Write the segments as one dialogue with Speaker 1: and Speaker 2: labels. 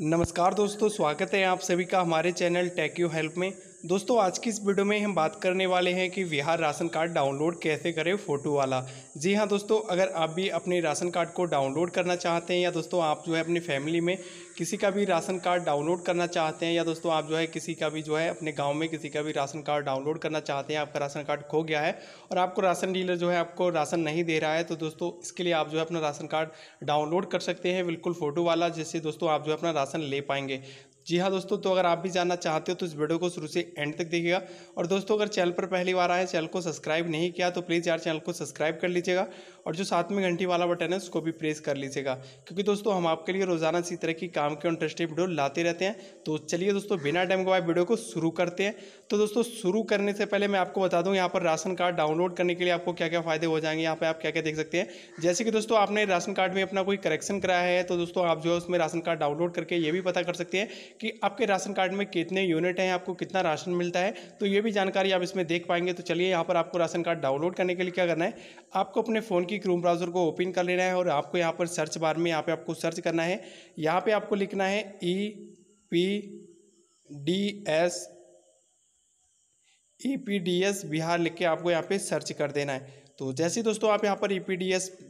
Speaker 1: नमस्कार दोस्तों स्वागत है आप सभी का हमारे चैनल टैक्यू यू हेल्प में दोस्तों आज की इस वीडियो में हम बात करने वाले हैं कि बिहार राशन कार्ड डाउनलोड कैसे करें फ़ोटो वाला जी हाँ दोस्तों अगर आप भी अपने राशन कार्ड को डाउनलोड करना चाहते हैं या दोस्तों आप जो है अपनी फैमिली में किसी का भी राशन कार्ड डाउनलोड करना चाहते हैं या दोस्तों आप जो है किसी का भी जो है अपने गाँव में किसी का भी राशन कार्ड डाउनलोड करना चाहते हैं आपका राशन कार्ड खो गया है और आपको राशन डीलर जो है आपको राशन नहीं दे रहा है तो दोस्तों इसके लिए आप जो है अपना राशन कार्ड डाउनलोड कर सकते हैं बिल्कुल फ़ोटो वाला जिससे दोस्तों आप जो है अपना राशन ले पाएंगे जी हाँ दोस्तों तो अगर आप भी जानना चाहते हो तो इस वीडियो को शुरू से एंड तक देखिएगा और दोस्तों अगर चैनल पर पहली बार आए चैनल को सब्सक्राइब नहीं किया तो प्लीज़ यार चैनल को सब्सक्राइब कर लीजिएगा और जो साथ में घंटी वाला बटन है उसको भी प्रेस कर लीजिएगा क्योंकि दोस्तों हम आपके लिए रोजाना इसी तरह की काम के इंटरेस्टिंग वीडियो लाते रहते हैं तो चलिए दोस्तों बिना टाइम गवाए वीडियो को शुरू करते हैं तो दोस्तों शुरू करने से पहले मैं आपको बता दूँ यहाँ पर राशन कार्ड डाउनलोड करने के लिए आपको क्या क्या फ़ायदे हो जाएंगे यहाँ पर आप क्या क्या देख सकते हैं जैसे कि दोस्तों आपने राशन कार्ड में अपना कोई करेक्शन कराया है तो दोस्तों आप जो है उसमें राशन कार्ड डाउनलोड करके ये भी पता कर सकते हैं कि आपके राशन कार्ड में कितने यूनिट हैं आपको कितना राशन मिलता है तो ये भी जानकारी आप इसमें देख पाएंगे तो चलिए यहाँ पर आपको राशन कार्ड डाउनलोड करने के लिए क्या करना है आपको अपने फ़ोन की क्रूम ब्राउज़र को ओपन कर लेना है और आपको यहाँ पर सर्च बार में यहाँ पर आपको सर्च करना है यहाँ पर आपको लिखना है E P D S E P D S Bihar लिख के आपको यहाँ पे सर्च कर देना है तो जैसे दोस्तों आप यहाँ पर ई e पी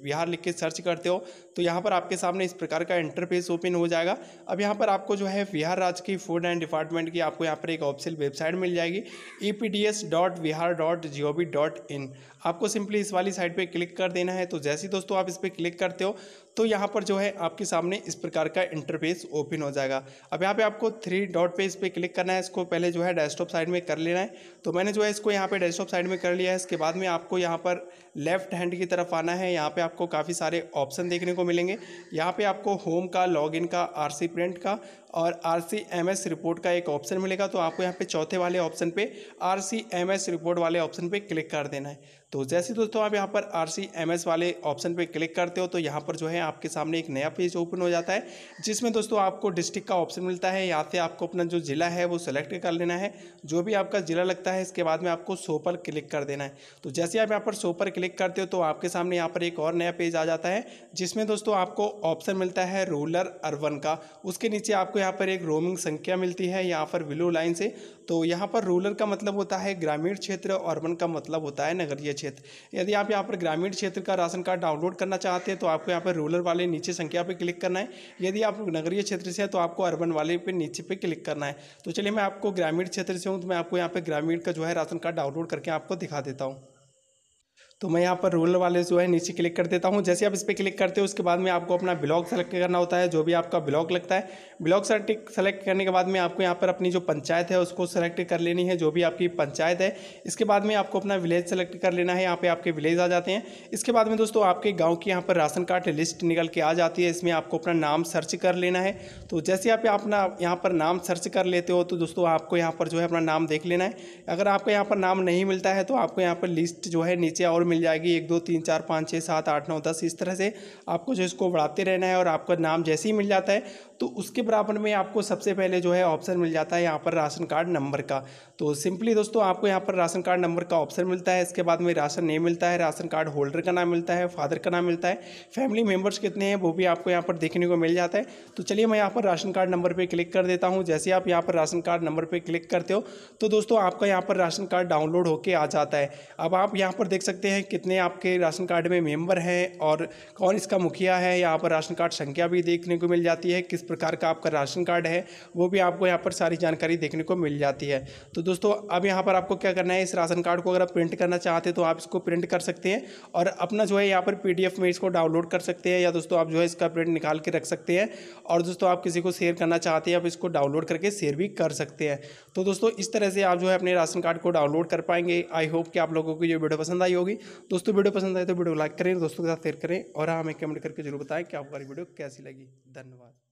Speaker 1: बिहार लिख के सर्च करते हो तो यहाँ पर आपके सामने इस प्रकार का इंटरफेस ओपन हो जाएगा अब यहाँ पर आपको जो है बिहार राज्य की फूड एंड डिपार्टमेंट की आपको यहाँ पर एक ऑफिशियल वेबसाइट मिल जाएगी ई e आपको सिंपली इस वाली साइट पर क्लिक कर देना है तो जैसे दोस्तों आप इस पर क्लिक करते हो तो यहाँ पर जो है आपके सामने इस प्रकार का इंटरफेस ओपन हो जाएगा अब यहाँ पे आपको थ्री डॉट पे इस पर क्लिक करना है इसको पहले जो है डेस्कटॉप साइड में कर लेना है तो मैंने जो है इसको यहाँ पे डेस्कटॉप साइड में कर लिया है इसके बाद में आपको यहाँ पर लेफ्ट हैंड की तरफ आना है यहाँ पर आपको काफ़ी सारे ऑप्शन देखने को मिलेंगे यहाँ पर आपको होम का लॉग का आर प्रिंट का और एस रिपोर्ट का एक ऑप्शन मिलेगा तो आपको यहाँ पे चौथे वाले ऑप्शन पे एस रिपोर्ट वाले ऑप्शन पे क्लिक कर देना है तो जैसे दोस्तों आप यहाँ पर एस वाले ऑप्शन पे क्लिक करते हो तो यहाँ पर जो है आपके सामने एक नया पेज ओपन हो जाता है जिसमें दोस्तों आपको डिस्ट्रिक्ट का ऑप्शन मिलता है यहाँ से आपको अपना जो ज़िला है वो सिलेक्ट कर लेना है जो भी आपका ज़िला लगता है इसके बाद में आपको सो पर क्लिक कर देना है तो जैसे आप यहाँ पर सो पर क्लिक करते हो तो आपके सामने यहाँ पर एक और नया पेज आ जाता है जिसमें दोस्तों आपको ऑप्शन मिलता है रूलर अर्बन का उसके नीचे आपको यहाँ पर एक रोमिंग संख्या मिलती है यहाँ पर ब्लू लाइन से तो यहाँ पर रूलर का मतलब होता है ग्रामीण क्षेत्र और अर्बन का मतलब होता है नगरीय क्षेत्र यदि आप यहाँ पर ग्रामीण क्षेत्र का राशन कार्ड डाउनलोड करना चाहते हैं तो आपको यहाँ पर रूरल वाले नीचे संख्या पर क्लिक करना है यदि आप नगरीय क्षेत्र से हैं तो आपको अर्बन वाले पे नीचे पे क्लिक करना है तो चलिए मैं आपको ग्रामीण क्षेत्र से हूँ तो मैं आपको यहाँ पर ग्रामीण का जो है राशन कार्ड डाउनलोड करके आपको दिखा देता हूँ तो मैं यहाँ पर रूलर वाले जो है नीचे क्लिक कर देता हूँ जैसे आप इस पर क्लिक करते हो उसके बाद में आपको अपना ब्लॉग सेलेक्ट करना होता है जो भी आपका ब्लॉक लगता है ब्लॉक सेलेक्ट करने के बाद में आपको यहाँ पर अपनी जो पंचायत है उसको सेलेक्ट कर लेनी है जो भी आपकी पंचायत है इसके बाद में आपको अपना विलेज सेलेक्ट कर लेना है यहाँ पर आपके विलेज आ जाते हैं इसके बाद में दोस्तों आपके गाँव की यहाँ पर राशन कार्ड लिस्ट निकल के आ जाती है इसमें आपको अपना नाम सर्च कर लेना है तो जैसे आप अपना यहाँ पर नाम सर्च कर लेते हो तो दोस्तों आपको यहाँ पर जो है अपना नाम देख लेना है अगर आपको यहाँ पर नाम नहीं मिलता है तो आपको यहाँ पर लिस्ट जो है नीचे और मिल जाएगी एक दो तीन चार पाँच छः सात आठ नौ दस इस तरह से आपको जो इसको बढ़ाते रहना है और आपका नाम जैसे ही मिल जाता है तो उसके बराबर में आपको सबसे पहले जो है ऑप्शन मिल जाता है यहाँ पर राशन कार्ड नंबर का तो सिंपली दोस्तों आपको यहाँ पर राशन कार्ड नंबर का ऑप्शन मिलता है इसके बाद में राशन नेम मिलता है राशन कार्ड होल्डर का नाम मिलता है फादर का नाम मिलता है फैमिली मेम्बर्स कितने हैं वो भी आपको यहाँ पर देखने को मिल जाता है तो चलिए मैं यहाँ पर राशन कार्ड नंबर पर क्लिक कर देता हूँ जैसे आप यहाँ पर राशन कार्ड नंबर पर क्लिक करते हो तो दोस्तों आपका यहाँ पर राशन कार्ड डाउनलोड होकर आ जाता है अब आप यहाँ पर देख सकते हैं कितने आपके राशन कार्ड में मेंबर हैं और कौन इसका मुखिया है यहाँ पर राशन कार्ड संख्या भी देखने को मिल जाती है किस प्रकार का आपका राशन कार्ड है वो भी आपको यहाँ पर सारी जानकारी देखने को मिल जाती है तो दोस्तों अब यहाँ पर आपको क्या करना है इस राशन कार्ड को अगर आप प्रिंट करना चाहते हैं तो आप इसको प्रिंट कर सकते हैं और अपना जो है यहाँ पर पी में इसको डाउनलोड कर सकते हैं या दोस्तों आप जो है इसका प्रिंट निकाल के रख सकते हैं और दोस्तों आप किसी को शेयर करना चाहते हैं आप इसको डाउनलोड करके शेयर भी कर सकते हैं तो दोस्तों इस तरह से आप जो है अपने राशन कार्ड को डाउनलोड कर पाएंगे आई होप कि आप लोगों को ये वीडियो पसंद आई होगी दोस्तों वीडियो पसंद आए तो वीडियो को लाइक करें दोस्तों के साथ शेयर करें और हाँ हमें कमेंट करके जरूर बताएं कि आपको हमारी वीडियो कैसी लगी धन्यवाद